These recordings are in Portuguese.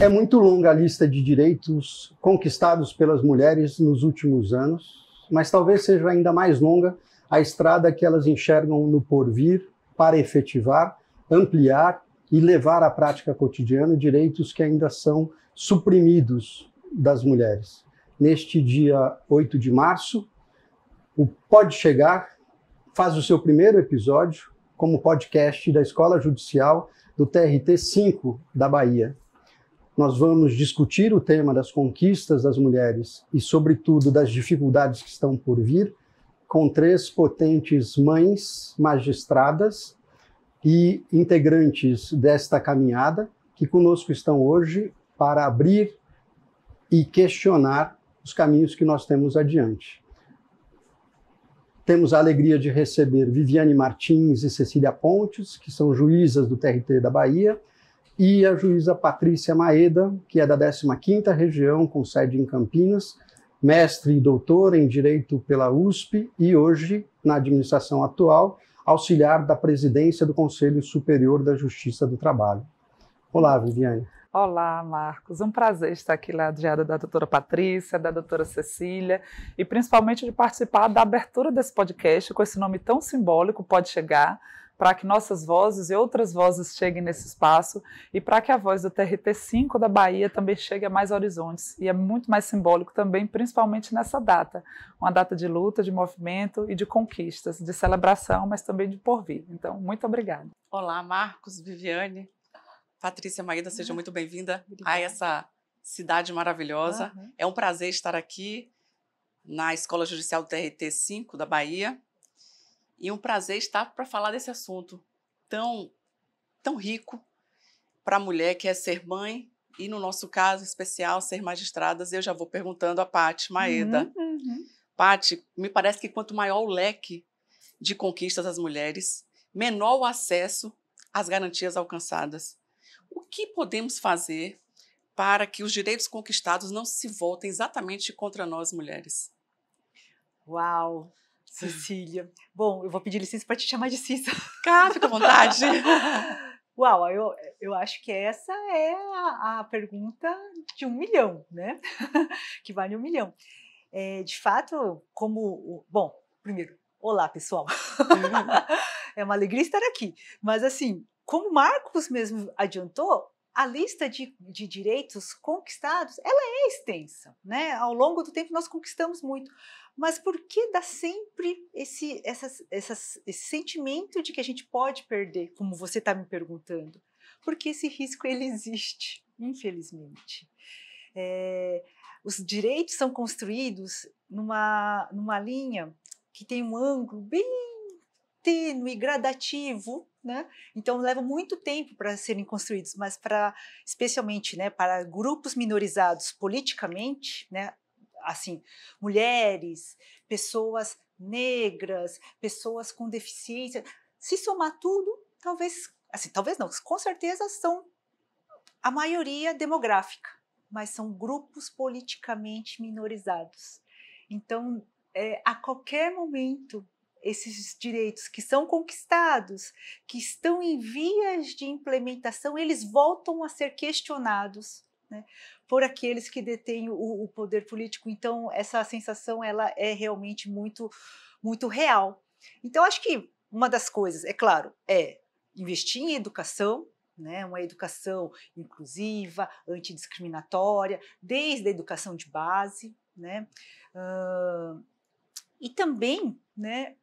É muito longa a lista de direitos conquistados pelas mulheres nos últimos anos, mas talvez seja ainda mais longa a estrada que elas enxergam no porvir para efetivar, ampliar e levar à prática cotidiana direitos que ainda são suprimidos das mulheres. Neste dia 8 de março, o Pode Chegar faz o seu primeiro episódio como podcast da Escola Judicial do TRT 5 da Bahia. Nós vamos discutir o tema das conquistas das mulheres e, sobretudo, das dificuldades que estão por vir, com três potentes mães magistradas e integrantes desta caminhada que conosco estão hoje para abrir e questionar os caminhos que nós temos adiante. Temos a alegria de receber Viviane Martins e Cecília Pontes, que são juízas do TRT da Bahia, e a juíza Patrícia Maeda, que é da 15ª Região, com sede em Campinas, mestre e doutora em Direito pela USP e hoje, na administração atual, auxiliar da presidência do Conselho Superior da Justiça do Trabalho. Olá, Viviane. Olá, Marcos. Um prazer estar aqui ladeada da doutora Patrícia, da doutora Cecília e principalmente de participar da abertura desse podcast com esse nome tão simbólico, Pode Chegar, para que nossas vozes e outras vozes cheguem nesse espaço e para que a voz do TRT5 da Bahia também chegue a mais horizontes. E é muito mais simbólico também, principalmente nessa data, uma data de luta, de movimento e de conquistas, de celebração, mas também de porvir. Então, muito obrigada. Olá, Marcos, Viviane. Patrícia Maída, seja ah, muito bem-vinda a essa cidade maravilhosa. Uhum. É um prazer estar aqui na Escola Judicial do TRT 5 da Bahia e um prazer estar para falar desse assunto tão, tão rico para a mulher que é ser mãe e, no nosso caso especial, ser magistradas. Eu já vou perguntando a Pati Maeda. Uhum, uhum. me parece que quanto maior o leque de conquistas das mulheres, menor o acesso às garantias alcançadas. O que podemos fazer para que os direitos conquistados não se voltem exatamente contra nós mulheres? Uau! Cecília. Bom, eu vou pedir licença para te chamar de Cissa. Cara, fica à vontade. Uau, eu, eu acho que essa é a, a pergunta de um milhão, né? que vale um milhão. É, de fato, como. Bom, primeiro, olá pessoal. é uma alegria estar aqui. Mas, assim, como Marcos mesmo adiantou, a lista de, de, direitos conquistados ela é extensa, né? Ao longo do tempo nós conquistamos muito, mas por que dá sempre esse, essas, essas, esse sentimento de que a gente pode perder, como você está me perguntando? Porque esse risco ele existe, infelizmente. É, os direitos são construídos numa, numa linha que tem um ângulo bem tênue, gradativo, né? Então leva muito tempo para serem construídos, mas para especialmente, né, para grupos minorizados politicamente, né, assim, mulheres, pessoas negras, pessoas com deficiência, se somar tudo, talvez, assim, talvez não, com certeza são a maioria demográfica, mas são grupos politicamente minorizados. Então, é, a qualquer momento esses direitos que são conquistados, que estão em vias de implementação, eles voltam a ser questionados né, por aqueles que detêm o, o, poder político. Então, essa sensação ela é realmente muito, muito real. Então, acho que uma das coisas, é claro, é investir em educação, né, uma educação inclusiva, antidiscriminatória, desde a educação de base, né, uh, e também né,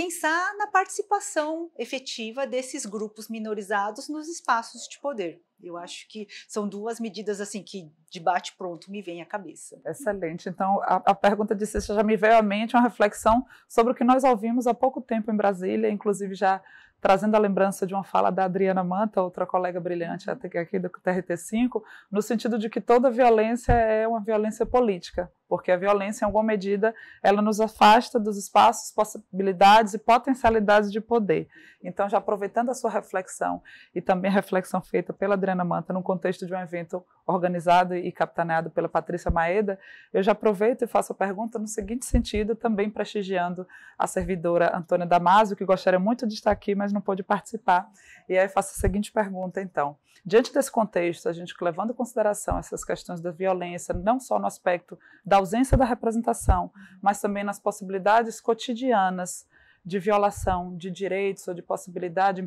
pensar na participação efetiva desses grupos minorizados nos espaços de poder. Eu acho que são duas medidas assim que de bate pronto me vem à cabeça. Excelente. Então a, a pergunta de Cícero já me veio à mente uma reflexão sobre o que nós ouvimos há pouco tempo em Brasília, inclusive já trazendo a lembrança de uma fala da Adriana Manta, outra colega brilhante uhum. aqui do TRT5, no sentido de que toda violência é uma violência política, porque a violência, em alguma medida, ela nos afasta dos espaços, possibilidades e potencialidades de poder. Então, já aproveitando a sua reflexão e também a reflexão feita pela Adriana Adriana Manta no contexto de um evento organizado e capitaneado pela Patrícia Maeda, eu já aproveito e faço a pergunta no seguinte sentido, também prestigiando a servidora Antônia Damasio, que gostaria muito de estar aqui, mas não pôde participar. E aí faço a seguinte pergunta, então. Diante desse contexto, a gente levando em consideração essas questões da violência, não só no aspecto da ausência da representação, mas também nas possibilidades cotidianas de violação de direitos ou de possibilidade,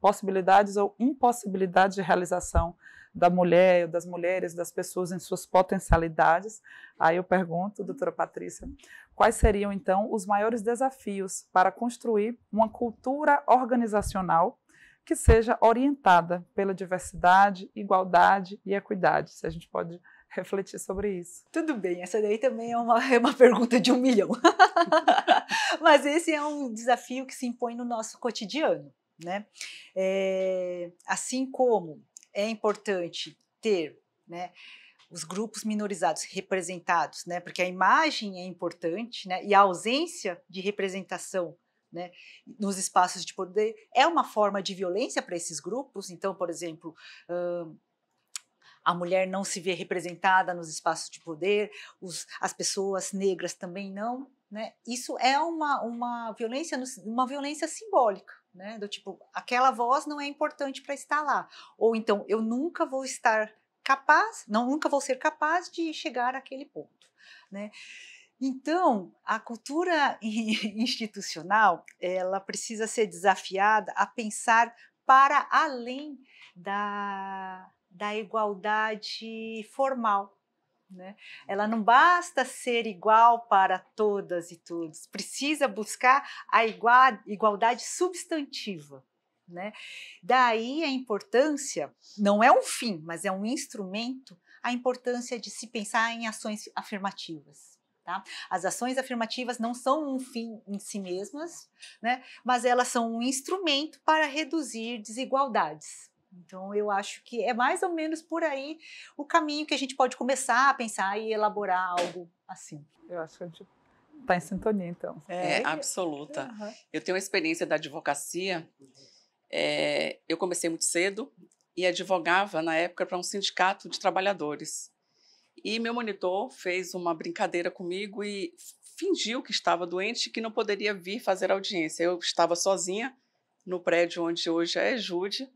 possibilidades ou impossibilidade de realização da mulher, das mulheres, das pessoas em suas potencialidades. Aí eu pergunto, doutora Patrícia, quais seriam então os maiores desafios para construir uma cultura organizacional que seja orientada pela diversidade, igualdade e equidade? Se a gente pode refletir sobre isso. Tudo bem, essa daí também é uma, é uma pergunta de um milhão. Mas esse é um desafio que se impõe no nosso cotidiano, né? É, assim como é importante ter, né? os grupos minorizados representados, né? Porque a imagem é importante, né? E a ausência de representação né, nos espaços de poder é uma forma de violência para esses grupos. Então, por exemplo, a mulher não se vê representada nos espaços de poder, os, as pessoas negras também não. Né? Isso é uma, uma violência, uma violência simbólica. Né? Do tipo, aquela voz não é importante para estar lá. Ou então, eu nunca vou estar capaz, não, nunca vou ser capaz de chegar àquele ponto. Né? Então, a cultura institucional, ela precisa ser desafiada a pensar para além da, da igualdade formal. Né? Ela não basta ser igual para todas e todos, precisa buscar a igualdade substantiva. Né? Daí a importância, não é um fim, mas é um instrumento, a importância de se pensar em ações afirmativas. Tá? As ações afirmativas não são um fim em si mesmas, né? mas elas são um instrumento para reduzir desigualdades. Então, eu acho que é mais ou menos por aí o caminho que a gente pode começar a pensar e elaborar algo assim. Eu acho que a gente está em sintonia, então. É, é absoluta. Uhum. Eu tenho uma experiência da advocacia. É, eu comecei muito cedo e advogava, na época, para um sindicato de trabalhadores. E meu monitor fez uma brincadeira comigo e fingiu que estava doente que não poderia vir fazer audiência. Eu estava sozinha no prédio onde hoje é Jude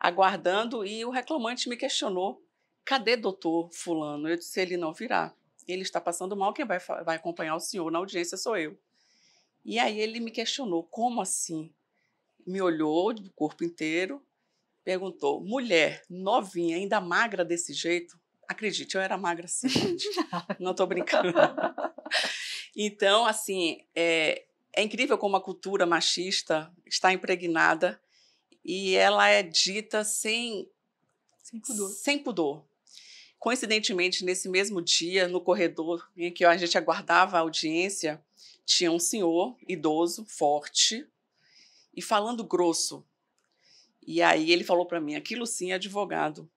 aguardando e o reclamante me questionou: cadê doutor Fulano? Eu disse: ele não virá. Ele está passando mal, quem vai, vai acompanhar o senhor na audiência sou eu. E aí ele me questionou: como assim? Me olhou do corpo inteiro, perguntou: mulher novinha, ainda magra desse jeito? Acredite, eu era magra sim, não estou brincando. Então, assim, é, é incrível como a cultura machista está impregnada e ela é dita sem sem pudor. Sem pudor. Coincidentemente, nesse mesmo dia, no corredor em que a gente aguardava a audiência, tinha um senhor idoso, forte, e falando grosso. E aí ele falou para mim: aquilo sim é advogado.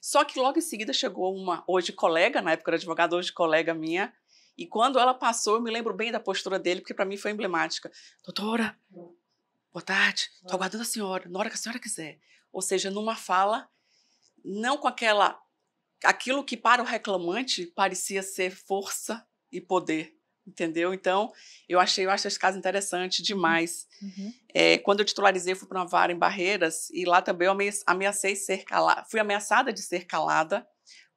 Só que logo em seguida chegou uma, hoje colega, na época era advogada, hoje colega minha, e quando ela passou, eu me lembro bem da postura dele, porque para mim foi emblemática. Doutora, boa tarde, estou aguardando a senhora, na hora que a senhora quiser. Ou seja, numa fala, não com aquela. aquilo que para o reclamante parecia ser força e poder. Entendeu? Então, eu achei, eu acho esse caso interessante hum, demais. Uhum. É, quando eu titularizei, fui para uma vara em Barreiras e lá também eu ameacei ser calada, fui ameaçada de ser calada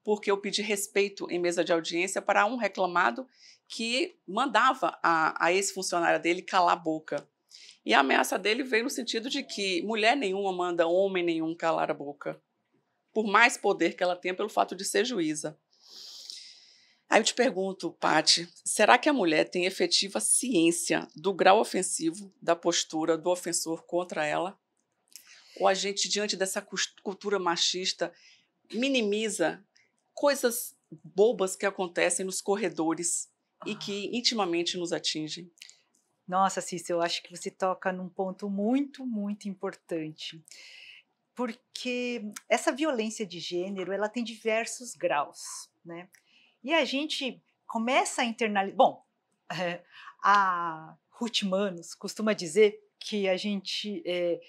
porque eu pedi respeito em mesa de audiência para um reclamado que mandava a, a ex-funcionária dele calar a boca. E a ameaça dele veio no sentido de que mulher nenhuma manda homem nenhum calar a boca, por mais poder que ela tenha pelo fato de ser juíza. Aí eu te pergunto, Pati, será que a mulher tem efetiva ciência do grau ofensivo da postura do ofensor contra ela? Ou a gente, diante dessa cultura machista, minimiza coisas bobas que acontecem nos corredores e que intimamente nos atingem? Nossa, Cícero, eu acho que você toca num ponto muito, muito importante. Porque essa violência de gênero, ela tem diversos graus, né? E a gente começa a internalizar... Bom, é, a Ruth Manos costuma dizer que a gente, é,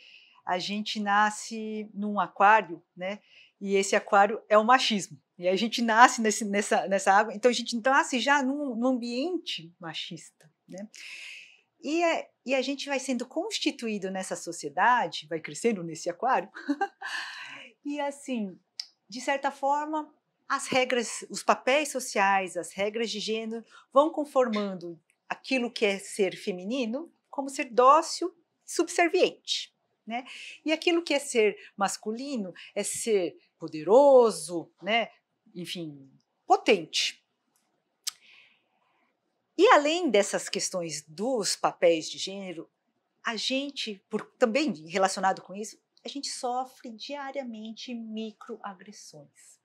a gente nasce num aquário, né? E esse aquário é o machismo. E a gente nasce nesse, nessa, nessa água, então a gente nasce já num, num ambiente machista, né? E a, é, e a gente vai sendo constituído nessa sociedade, vai crescendo nesse aquário. e assim, de certa forma, as regras, os papéis sociais, as regras de gênero vão conformando aquilo que é ser feminino como ser dócil, subserviente, né? E aquilo que é ser masculino é ser poderoso, né? Enfim, potente. E além dessas questões dos papéis de gênero, a gente, por, também relacionado com isso, a gente sofre diariamente microagressões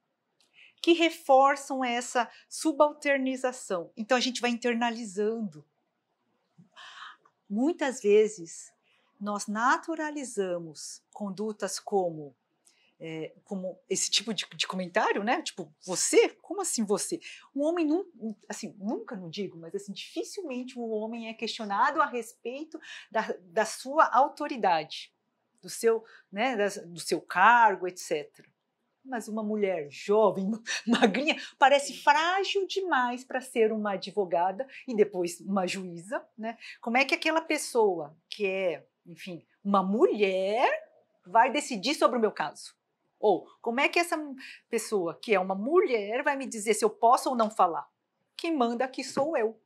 que reforçam essa subalternização. Então a gente vai internalizando. Muitas vezes nós naturalizamos condutas como é, como esse tipo de, de, comentário, né? Tipo, você? Como assim você? Um homem, num, assim, nunca não digo, mas assim, dificilmente um homem é questionado a respeito da, da sua autoridade, do seu, né, das, do seu cargo, etc. Mas uma mulher jovem, magrinha, parece frágil demais para ser uma advogada e depois uma juíza, né? Como é que aquela pessoa que é, enfim, uma mulher vai decidir sobre o meu caso? Ou como é que essa pessoa, que é uma mulher, vai me dizer se eu posso ou não falar? Quem manda aqui sou eu.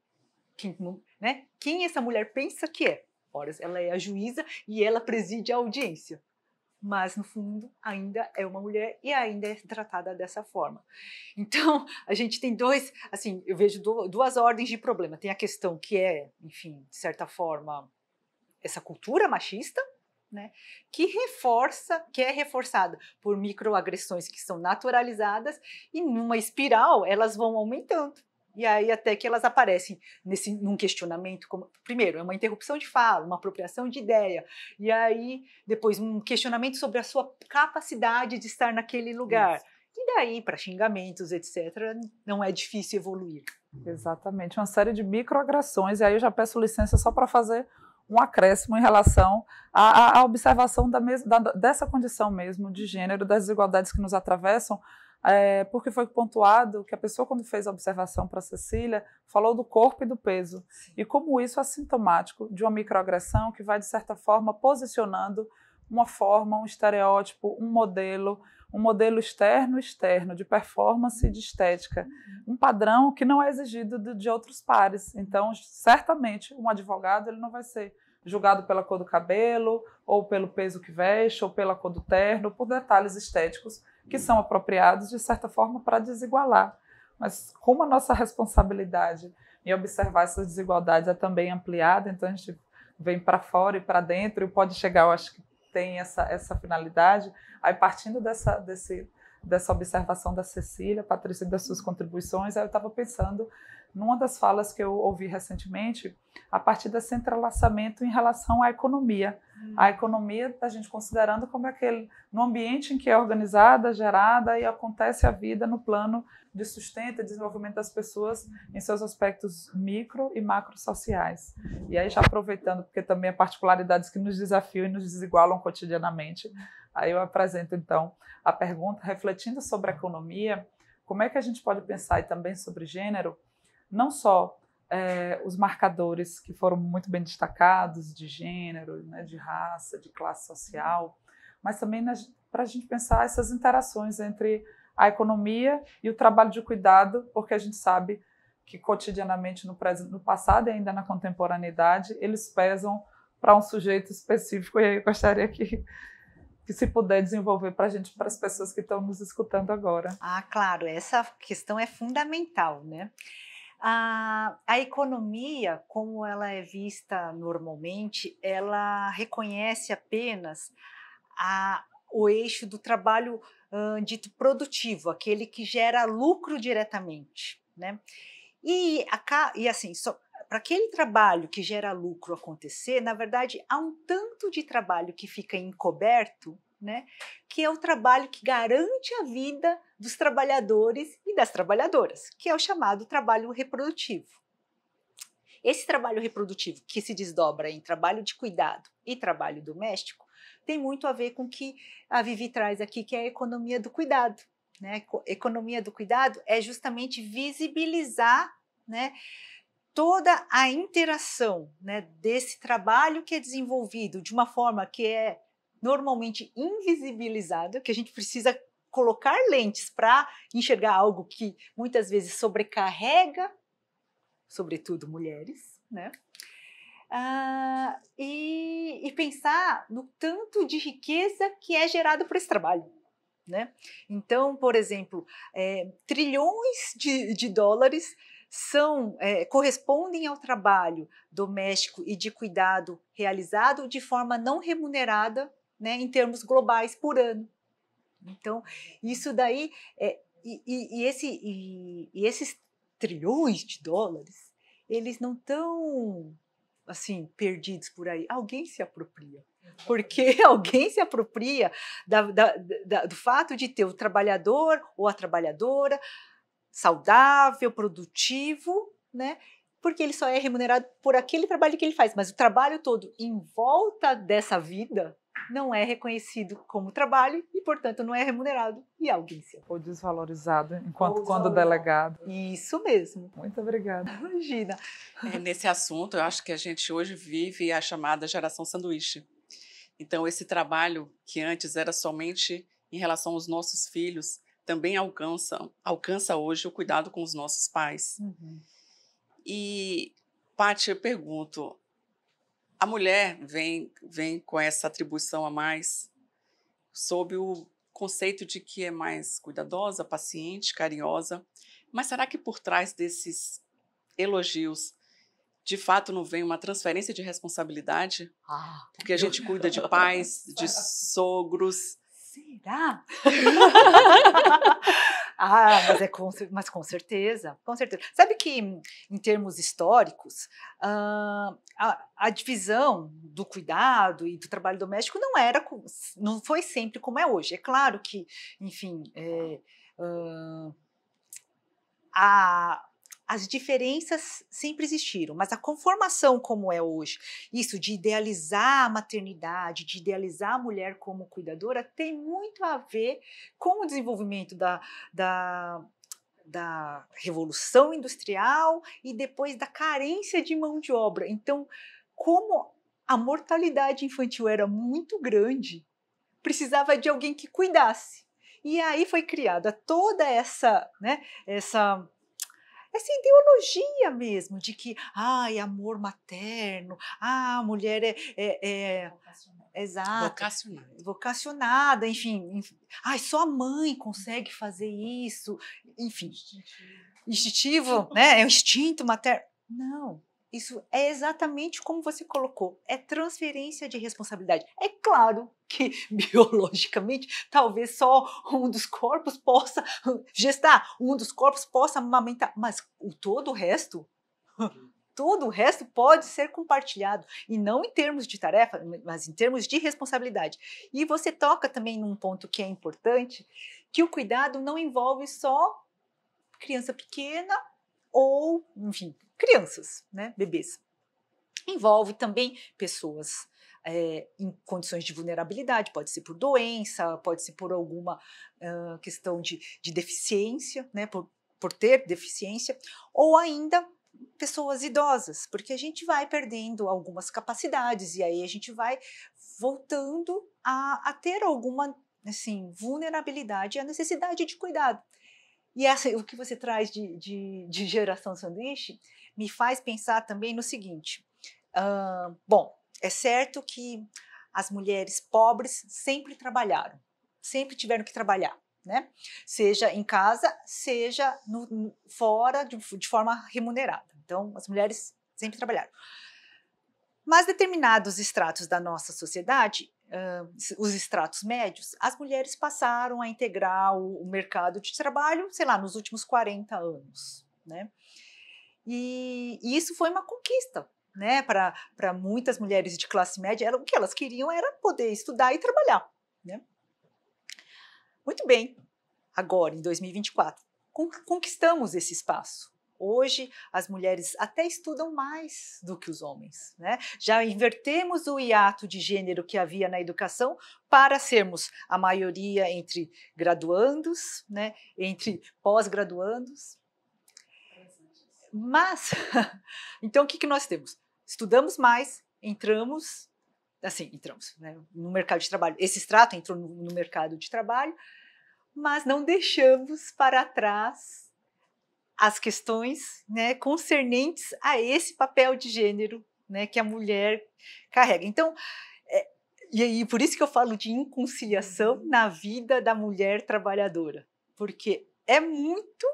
Quem, né? Quem essa mulher pensa que é? Ora, ela é a juíza e ela preside a audiência. Mas, no fundo, ainda é uma mulher e ainda é tratada dessa forma. Então, a gente tem dois, assim, eu vejo duas ordens de problema. Tem a questão que é, enfim, de certa forma, essa cultura machista, né? Que reforça, que é reforçada por microagressões que são naturalizadas e numa espiral elas vão aumentando. E aí até que elas aparecem nesse num questionamento como primeiro é uma interrupção de fala, uma apropriação de ideia e aí depois um questionamento sobre a sua capacidade de estar naquele lugar. Isso. E daí para xingamentos, etc. Não é difícil evoluir. Exatamente, uma série de microagressões e aí eu já peço licença só para fazer um acréscimo em relação à, à observação da mes, da, dessa condição mesmo de gênero, das desigualdades que nos atravessam, é, porque foi pontuado que a pessoa, quando fez a observação para Cecília, falou do corpo e do peso, e como isso é sintomático de uma microagressão que vai, de certa forma, posicionando uma forma, um estereótipo, um modelo, um modelo externo externo de performance e de estética, um padrão que não é exigido de, outros pares. Então, certamente, um advogado ele não vai ser julgado pela cor do cabelo, ou pelo peso que veste, ou pela cor do terno, por detalhes estéticos que são apropriados de certa forma para desigualar. Mas como a nossa responsabilidade em observar essas desigualdades é também ampliada, então a gente vem para fora e para dentro e pode chegar, eu acho que tem essa, essa finalidade. Aí, partindo dessa, desse, dessa observação da Cecília, Patrícia, das suas contribuições, aí eu estava pensando numa das falas que eu ouvi recentemente, a partir desse entrelaçamento em relação à economia. Hum. A economia, a gente considerando como aquele, no ambiente em que é organizada, gerada e acontece a vida no plano de sustento e desenvolvimento das pessoas em seus aspectos micro e macro sociais. E aí, já aproveitando, porque também há particularidades que nos desafiam e nos desigualam cotidianamente, aí eu apresento, então, a pergunta, refletindo sobre a economia, como é que a gente pode pensar, e também sobre gênero, não só é, os marcadores que foram muito bem destacados de gênero, né, de raça, de classe social, mas também para a gente pensar essas interações entre a economia e o trabalho de cuidado, porque a gente sabe que cotidianamente no, presente, no passado e ainda na contemporaneidade eles pesam para um sujeito específico e aí eu gostaria que que se puder desenvolver para a gente, para as pessoas que estão nos escutando agora. Ah, claro, essa questão é fundamental, né? A, a economia, como ela é vista normalmente, ela reconhece apenas a, o eixo do trabalho uh, dito produtivo, aquele que gera lucro diretamente. Né? E, a, e assim, para aquele trabalho que gera lucro acontecer, na verdade, há um tanto de trabalho que fica encoberto né? Que é o trabalho que garante a vida dos trabalhadores e das trabalhadoras, que é o chamado trabalho reprodutivo. Esse trabalho reprodutivo, que se desdobra em trabalho de cuidado e trabalho doméstico, tem muito a ver com o que a Vivi traz aqui, que é a economia do cuidado. Né? Economia do cuidado é justamente visibilizar né, toda a interação né, desse trabalho que é desenvolvido de uma forma que é normalmente invisibilizada, que a gente precisa colocar lentes para enxergar algo que muitas vezes sobrecarrega, sobretudo mulheres, né? Ah, e, e, pensar no tanto de riqueza que é gerado por esse trabalho. Né? Então, por exemplo, é, trilhões de, de dólares são é, correspondem ao trabalho doméstico e de cuidado realizado de forma não remunerada né, em termos globais por ano. Então, isso daí, é, e, e, e, esse, e, e esses trilhões de dólares, eles não estão assim perdidos por aí. Alguém se apropria porque alguém se apropria da, da, da, do fato de ter o trabalhador ou a trabalhadora saudável, produtivo, né? Porque ele só é remunerado por aquele trabalho que ele faz, mas o trabalho todo em volta dessa vida não é reconhecido como trabalho e, portanto, não é remunerado e é alguém se Ou desvalorizado, enquanto Ou quando delegado. Isso mesmo. Muito obrigada. Imagina. É, nesse assunto, eu acho que a gente hoje vive a chamada geração sanduíche. Então, esse trabalho que antes era somente em relação aos nossos filhos, também alcança, alcança hoje o cuidado com os nossos pais. Uhum. E, Paty, eu pergunto, a mulher vem, vem com essa atribuição a mais, sob o conceito de que é mais cuidadosa, paciente, carinhosa. Mas será que por trás desses elogios, de fato, não vem uma transferência de responsabilidade? Ah, Porque a gente cuida de pais, de sogros. Será? Ah, mas, é com, mas com certeza, com certeza. Sabe que, em termos históricos, a, a divisão do cuidado e do trabalho doméstico não era, não foi sempre como é hoje. É claro que, enfim, é, a, as diferenças sempre existiram, mas a conformação como é hoje, isso de idealizar a maternidade, de idealizar a mulher como cuidadora, tem muito a ver com o desenvolvimento da, da, da Revolução Industrial e depois da carência de mão de obra. Então, como a mortalidade infantil era muito grande, precisava de alguém que cuidasse. E aí foi criada toda essa, né, essa essa assim, ideologia mesmo de que, ai, amor materno, ah, a mulher é, é, é... Exato. Vocacionada. Vocacionada, enfim, Ai, só a mãe consegue fazer isso. Enfim. Instintivo, né? É o instinto materno. Não. Isso é exatamente como você colocou. É transferência de responsabilidade. É claro que biologicamente, talvez só um dos corpos possa gestar, um dos corpos possa amamentar, mas o todo o resto, uhum. todo o resto pode ser compartilhado e não em termos de tarefa, mas em termos de responsabilidade. E você toca também num ponto que é importante, que o cuidado não envolve só criança pequena ou, enfim, crianças, né, bebês. Envolve também pessoas é, em condições de vulnerabilidade, pode ser por doença, pode ser por alguma uh, questão de, de deficiência, né, por, por ter deficiência, ou ainda pessoas idosas, porque a gente vai perdendo algumas capacidades e aí a gente vai voltando a, a ter alguma assim, vulnerabilidade e a necessidade de cuidado. E essa, o que você traz de, de, de geração sanduíche me faz pensar também no seguinte: uh, bom, é certo que as mulheres pobres sempre trabalharam, sempre tiveram que trabalhar. Né? Seja em casa, seja no, fora, de, de forma remunerada. Então, as mulheres sempre trabalharam. Mas determinados estratos da nossa sociedade, uh, os estratos médios, as mulheres passaram a integrar o, o mercado de trabalho, sei lá, nos últimos 40 anos, né? E, e isso foi uma conquista, né? Para muitas mulheres de classe média, o que elas queriam era poder estudar e trabalhar, né? Muito bem, agora, em 2024, conquistamos esse espaço. Hoje, as mulheres até estudam mais do que os homens. Né? Já invertemos o hiato de gênero que havia na educação para sermos a maioria entre graduandos, né? entre pós-graduandos. Mas, então o que, que nós temos? Estudamos mais, entramos, assim, entramos né, no mercado de trabalho. Esse extrato entrou no, no mercado de trabalho, mas não deixamos para trás as questões né, concernentes a esse papel de gênero né, que a mulher carrega. Então, é, e por isso que eu falo de inconciliação uhum. na vida da mulher trabalhadora, porque é muito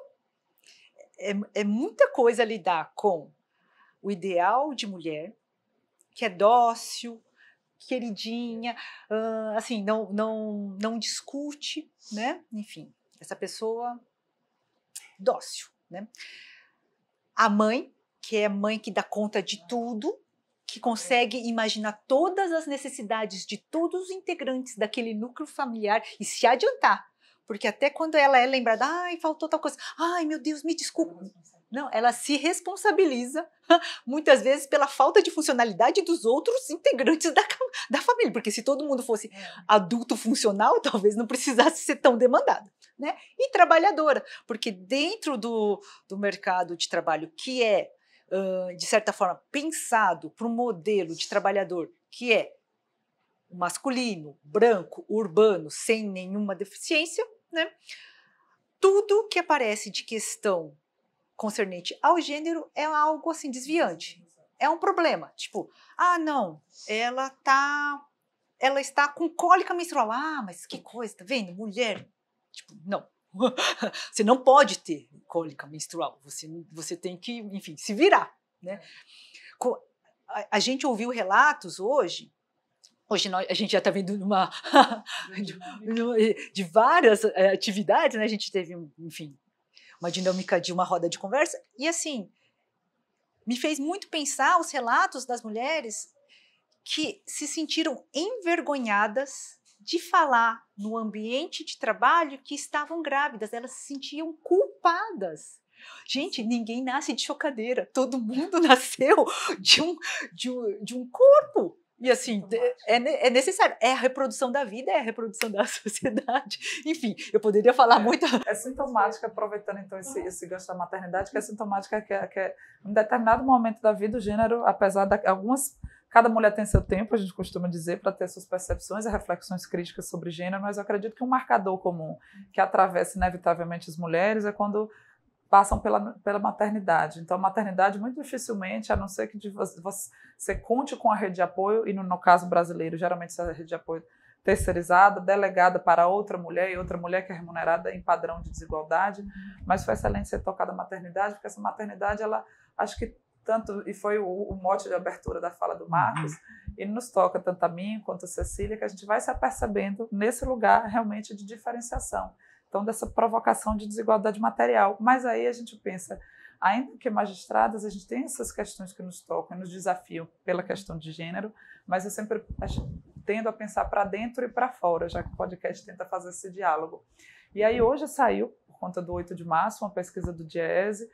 é, é muita coisa lidar com o ideal de mulher, que é dócil, queridinha, uh, assim, não, não, não discute, né? Enfim, essa pessoa dócil, né? A mãe, que é a mãe que dá conta de tudo, que consegue imaginar todas as necessidades de todos os integrantes daquele núcleo familiar e se adiantar, porque até quando ela é lembrada, ai, faltou tal coisa, ai, meu Deus, me desculpe, é Não, ela se responsabiliza, muitas vezes, pela falta de funcionalidade dos outros integrantes da, da família. Porque se todo mundo fosse é. adulto funcional, talvez não precisasse ser tão demandado. Né? E trabalhadora, porque dentro do, do mercado de trabalho que é, de certa forma, pensado para o modelo de trabalhador que é masculino, branco, urbano, sem nenhuma deficiência, né? Tudo que aparece de questão concernente ao gênero é algo assim desviante. É um problema, tipo, ah, não, ela tá ela está com cólica menstrual. Ah, mas que coisa, tá vendo? Mulher. Tipo, não. você não pode ter cólica menstrual. Você, você tem que, enfim, se virar, né? É. A gente ouviu relatos hoje Hoje nós, a gente já está vendo uma, de, de várias eh, atividades, né? A gente teve, enfim, uma dinâmica de uma roda de conversa. E assim, me fez muito pensar os relatos das mulheres que se sentiram envergonhadas de falar no ambiente de trabalho que estavam grávidas, elas se sentiam culpadas. Gente, ninguém nasce de chocadeira, todo mundo nasceu de um, de um, de um corpo. E assim, é, é, necessário. É a reprodução da vida, é a reprodução da sociedade. Enfim, eu poderia falar é. muito. É sintomática, aproveitando então esse, ah. esse gancho da maternidade, que é sintomática que, é, que é, em determinado momento da vida, o gênero, apesar de algumas. Cada mulher tem seu tempo, a gente costuma dizer, para ter suas percepções e reflexões críticas sobre gênero, mas eu acredito que um marcador comum que atravessa inevitavelmente as mulheres é quando passam pela, pela maternidade. Então, a maternidade, muito dificilmente, a não ser que você, você, conte com a rede de apoio, e no, no caso brasileiro, geralmente essa rede de apoio terceirizada, delegada para outra mulher e outra mulher que é remunerada em padrão de desigualdade, mas foi excelente ser tocada a maternidade, porque essa maternidade, ela acho que tanto, e foi o, o mote de abertura da fala do Marcos, ele uhum. nos toca tanto a mim quanto a Cecília, que a gente vai se apercebendo nesse lugar realmente de diferenciação então dessa provocação de desigualdade material. Mas aí a gente pensa, ainda que magistradas, a gente tem essas questões que nos tocam, nos desafiam pela questão de gênero, mas eu sempre tendo a pensar para dentro e para fora, já que o podcast tenta fazer esse diálogo. E aí hoje saiu, por conta do 8 de março, uma pesquisa do Diese,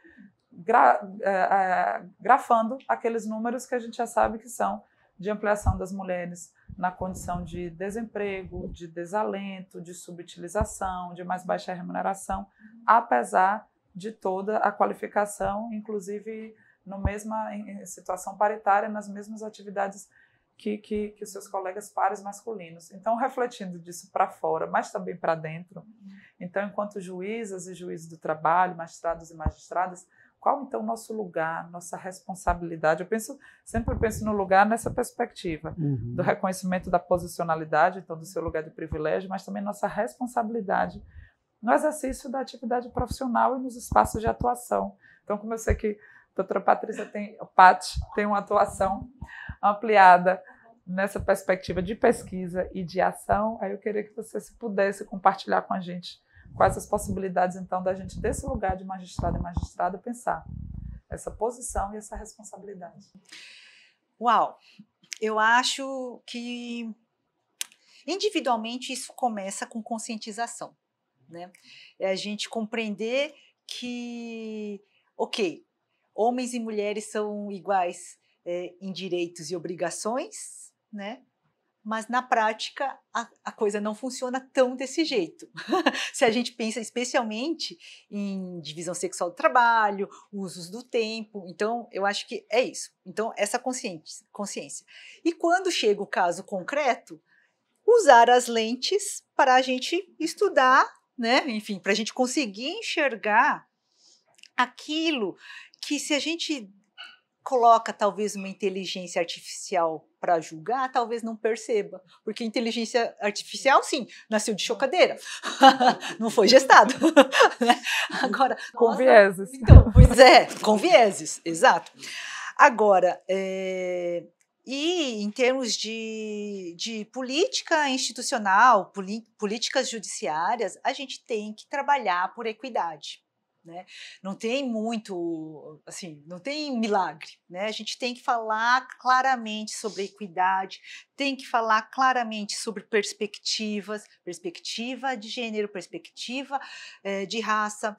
gra, é, é, grafando aqueles números que a gente já sabe que são de ampliação das mulheres na condição de desemprego, de desalento, de subutilização, de mais baixa remuneração, apesar de toda a qualificação, inclusive no mesma em situação paritária, nas mesmas atividades que, que, que, os seus colegas pares masculinos. Então, refletindo disso para fora, mas também para dentro, então, enquanto juízas e juízes do trabalho, magistrados e magistradas, qual então nosso lugar, nossa responsabilidade? Eu penso sempre penso no lugar nessa perspectiva uhum. do reconhecimento da posicionalidade, então do seu lugar de privilégio, mas também nossa responsabilidade no exercício da atividade profissional e nos espaços de atuação. Então, como eu sei que a doutora Patrícia tem, Pat, tem uma atuação ampliada nessa perspectiva de pesquisa e de ação, aí eu queria que você se pudesse compartilhar com a gente Quais as possibilidades, então, da gente, desse lugar de magistrado e magistrado, pensar essa posição e essa responsabilidade? Uau! Eu acho que individualmente isso começa com conscientização, né? É a gente compreender que, ok, homens e mulheres são iguais é, em direitos e obrigações, né? mas na prática a, a, coisa não funciona tão desse jeito. Se a gente pensa especialmente em divisão sexual do trabalho, usos do tempo, então eu acho que é isso. Então, essa consciência. consciência. E quando chega o caso concreto, usar as lentes para a gente estudar, né? Enfim, para a gente conseguir enxergar aquilo que se a gente coloca talvez uma inteligência artificial para julgar, talvez não perceba, porque inteligência artificial sim, nasceu de chocadeira, não foi gestado. Né? Agora, com nossa, vieses. Então, pois é, com vieses, exato. Agora, é, e em termos de, de política institucional, políticas judiciárias, a gente tem que trabalhar por equidade né? Não tem muito, assim, não tem milagre, né? A gente tem que falar claramente sobre equidade, tem que falar claramente sobre perspectivas, perspectiva de gênero, perspectiva eh, de raça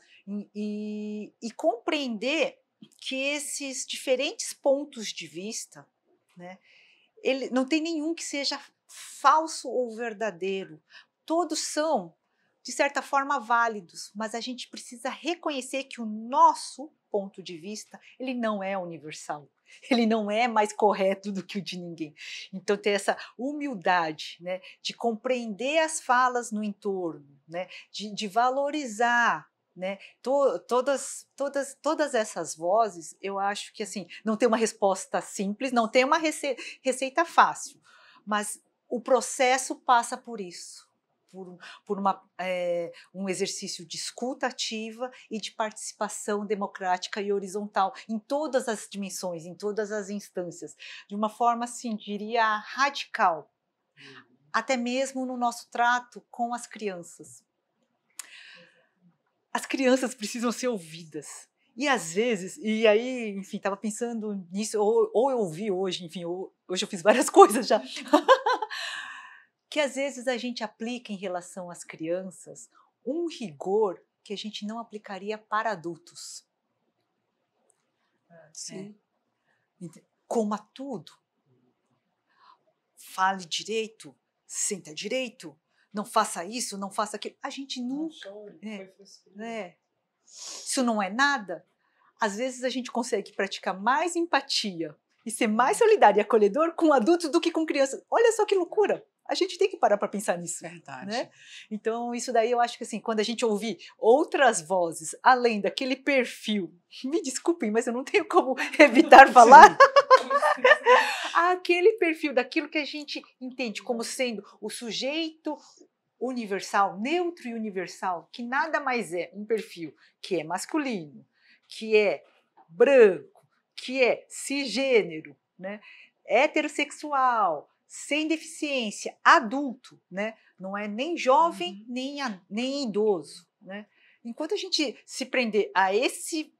e, e compreender que esses diferentes pontos de vista, né? Ele não tem nenhum que seja falso ou verdadeiro. Todos são de certa forma válidos, mas a gente precisa reconhecer que o nosso ponto de vista, ele não é universal. Ele não é mais correto do que o de ninguém. Então ter essa humildade, né, de compreender as falas no entorno, né, de, de valorizar né? To, todas, todas, todas essas vozes, eu acho que assim não tem uma resposta simples, não tem uma rece, receita fácil, mas o processo passa por isso por, por uma, é, um exercício de escuta ativa e de participação democrática e horizontal em todas as dimensões, em todas as instâncias, de uma forma, assim, diria, radical, uhum. até mesmo no nosso trato com as crianças. As crianças precisam ser ouvidas, e às vezes, e aí, enfim, estava pensando nisso, ou, ou eu ouvi hoje, enfim, ou, hoje eu fiz várias coisas já que às vezes a gente aplica em relação às crianças um rigor que a gente não aplicaria para adultos. Ah, é. sim. É. Coma tudo. Fale direito, senta direito, não faça isso, não faça aquilo. A gente nunca. É, é. Isso não é nada. Às vezes a gente consegue praticar mais empatia e ser mais solidário e acolhedor com adultos do que com crianças. Olha só que loucura! A gente tem que parar para pensar nisso. Verdade. Né? Então, isso daí eu acho que assim, quando a gente ouvir outras vozes, além daquele perfil, me desculpem, mas eu não tenho como evitar falar. aquele perfil daquilo que a gente entende como sendo o sujeito universal, neutro e universal, que nada mais é um perfil que é masculino, que é branco que é cisgênero, né? heterossexual, sem deficiência, adulto, né? não é nem jovem, uhum. nem, a, nem idoso. Né? Enquanto a gente se prender a, esse,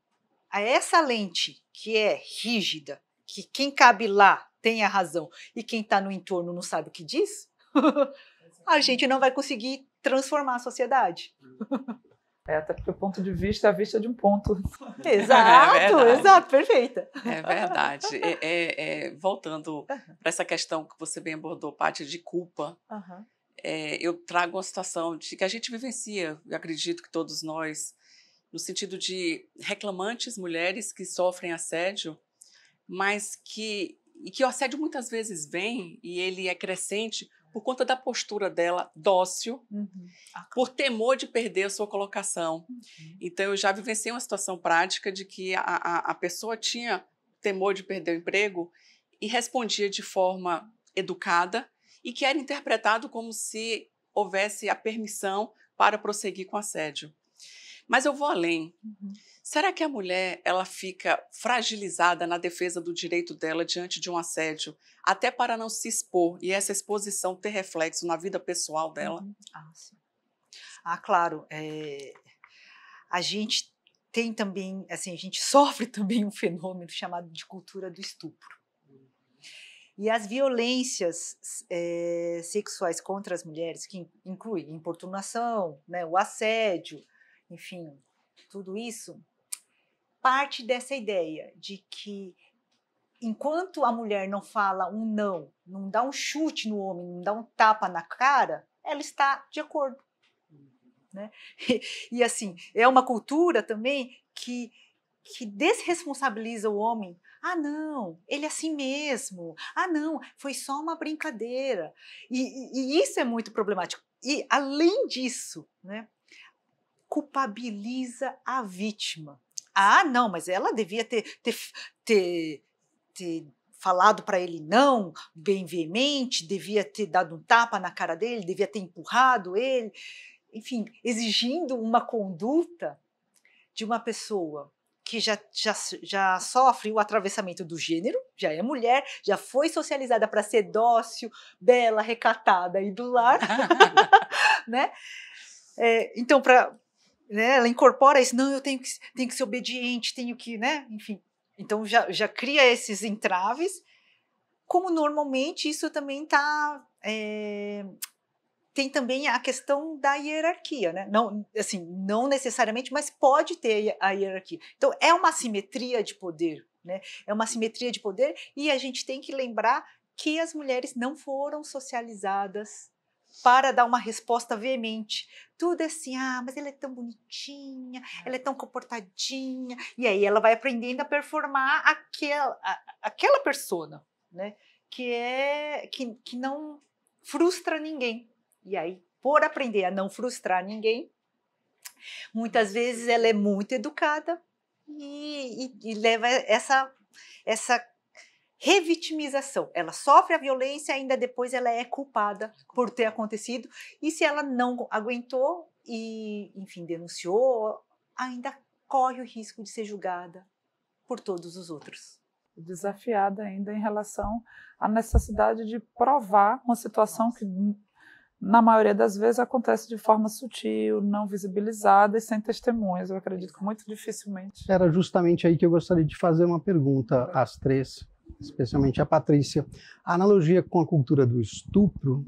a essa lente que é rígida, que quem cabe lá tem a razão e quem está no entorno não sabe o que diz, a gente não vai conseguir transformar a sociedade. Uhum. É, até porque o ponto de vista é a vista de um ponto. Exato, é exato, perfeita. É verdade. É, voltando para essa questão que você bem abordou, parte de culpa, uhum. eu trago uma situação de que a gente vivencia, eu acredito que todos nós, no sentido de reclamantes, mulheres que sofrem assédio, mas que, e que o assédio muitas vezes vem e ele é crescente por conta da postura dela dócil, uhum. Ah, por temor de perder a sua colocação. Uhum. Então, eu já vivenciei uma situação prática de que a, a, a pessoa tinha temor de perder o emprego e respondia de forma educada e que era interpretado como se houvesse a permissão para prosseguir com assédio. Mas eu vou além. Uhum. Será que a mulher ela fica fragilizada na defesa do direito dela diante de um assédio, até para não se expor e essa exposição ter reflexo na vida pessoal dela? Uhum. Ah, sim. ah claro. É... A gente tem também, assim, a gente sofre também um fenômeno chamado de cultura do estupro. E as violências é, sexuais contra as mulheres, que incluem importunação, né, o assédio, enfim, tudo isso, parte dessa ideia de que enquanto a mulher não fala um não, não dá um chute no homem, não dá um tapa na cara, ela está de acordo. Né? E, e assim, é uma cultura também que, que desresponsabiliza o homem. Ah, não, ele é assim mesmo. Ah, não, foi só uma brincadeira. E, e, e isso é muito problemático. E, além disso, né, culpabiliza a vítima. Ah, não, mas ela devia ter, ter, ter, ter falado para ele não, bem veemente, devia ter dado um tapa na cara dele, devia ter empurrado ele. Enfim, exigindo uma conduta de uma pessoa que já, já, já sofre o atravessamento do gênero, já é mulher, já foi socializada para ser dócil, bela, recatada e do lar, né? É, então, para né, ela incorpora isso, não, eu tenho que, tenho que ser obediente, tenho que, né, enfim. Então já, já cria esses entraves, como normalmente isso também está. É, eh, tem também a questão da hierarquia, né? Não, assim, não necessariamente, mas pode ter a hierarquia. Então é uma simetria de poder, né? É uma simetria de poder e a gente tem que lembrar que as mulheres não foram socializadas para dar uma resposta veemente. Tudo é assim, ah, mas ela é tão bonitinha, é. ela é tão comportadinha. E aí ela vai aprendendo a performar aquela, a, aquela persona, né? Que, é, que, que não frustra ninguém. E aí, por aprender a não frustrar ninguém, muitas vezes ela é muito educada e, e, e leva essa, essa revitimização. Ela sofre a violência, ainda depois ela é culpada por ter acontecido. E se ela não aguentou e, enfim, denunciou, ainda corre o risco de ser julgada por todos os outros. Desafiada ainda em relação à necessidade de provar uma situação que, na maioria das vezes, acontece de forma sutil, não visibilizada e sem testemunhas. Eu acredito que muito dificilmente. Era justamente aí que eu gostaria de fazer uma pergunta às três especialmente a Patrícia, a analogia com a cultura do estupro,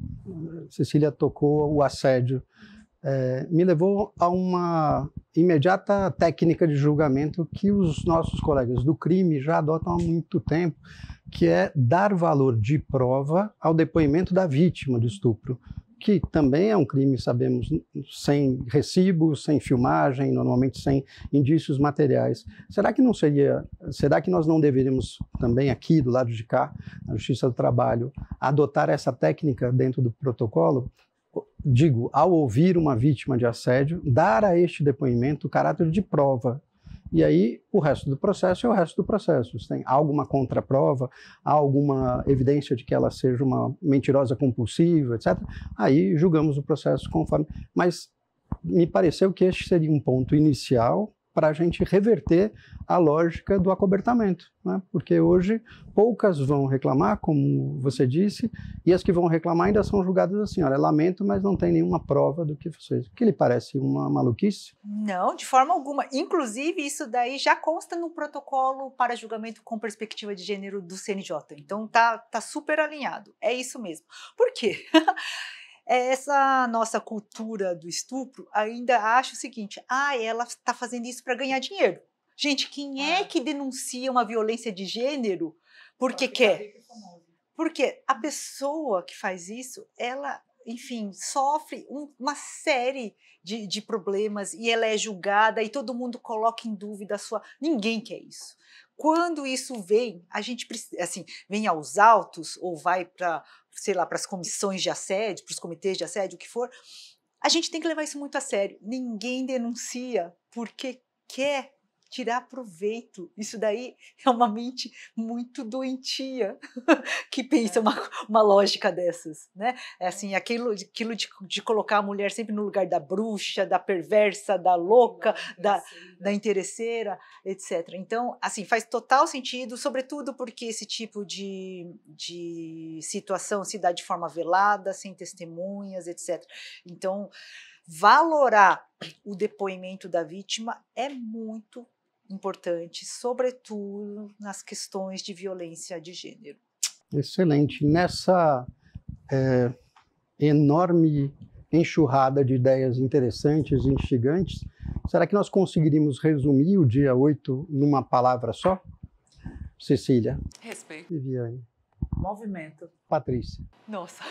Cecília tocou o assédio, é, me levou a uma imediata técnica de julgamento que os nossos colegas do crime já adotam há muito tempo, que é dar valor de prova ao depoimento da vítima do estupro que também é um crime, sabemos, sem recibo, sem filmagem, normalmente sem indícios materiais. Será que não seria, será que nós não deveríamos também aqui do lado de cá, na Justiça do Trabalho, adotar essa técnica dentro do protocolo? Digo, ao ouvir uma vítima de assédio, dar a este depoimento o caráter de prova e aí o resto do processo é o resto do processo. Se tem alguma contraprova, alguma evidência de que ela seja uma mentirosa compulsiva, etc. Aí julgamos o processo conforme. Mas me pareceu que este seria um ponto inicial para a gente reverter a lógica do acobertamento, né? porque hoje poucas vão reclamar, como você disse, e as que vão reclamar ainda são julgadas assim, olha, lamento, mas não tem nenhuma prova do que vocês. Que lhe parece uma maluquice? Não, de forma alguma. Inclusive, isso daí já consta no protocolo para julgamento com perspectiva de gênero do CNJ. Então tá, tá super alinhado. É isso mesmo. Por quê? É, essa nossa cultura do estupro ainda acha o seguinte: ah, ela está fazendo isso para ganhar dinheiro. Gente, quem é ah. que denuncia uma violência de gênero porque quer? Porque a pessoa que faz isso, ela, enfim, sofre um, uma série de, de problemas e ela é julgada e todo mundo coloca em dúvida a sua. Ninguém quer isso quando isso vem, a gente assim, vem aos altos ou vai para sei lá, para as comissões de assédio, para os comitês de assédio, o que for, a gente tem que levar isso muito a sério. Ninguém denuncia porque quer tirar proveito. Isso daí é uma mente muito doentia que pensa é. uma, uma lógica dessas, né? É, é assim, aquilo, aquilo de, de, colocar a mulher sempre no lugar da bruxa, da perversa, da louca, da, da, interesseira, etc. Então, assim, faz total sentido, sobretudo porque esse tipo de, de situação se dá de forma velada, sem testemunhas, etc. Então, valorar o depoimento da vítima é muito importante, sobretudo nas questões de violência de gênero. Excelente. Nessa é, enorme enxurrada de ideias interessantes e instigantes, será que nós conseguiríamos resumir o dia 8 numa palavra só? Cecília. Respeito. Viviane. Movimento. Patrícia. Nossa.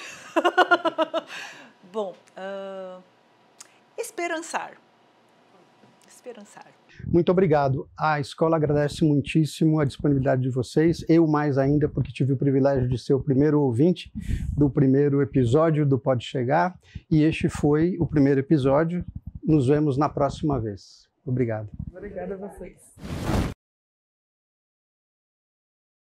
Bom, uh, esperançar. Esperançar. Muito obrigado. A escola agradece muitíssimo a disponibilidade de vocês, eu mais ainda, porque tive o privilégio de ser o primeiro ouvinte do primeiro episódio do Pode Chegar, e este foi o primeiro episódio. Nos vemos na próxima vez. Obrigado. Obrigada a vocês.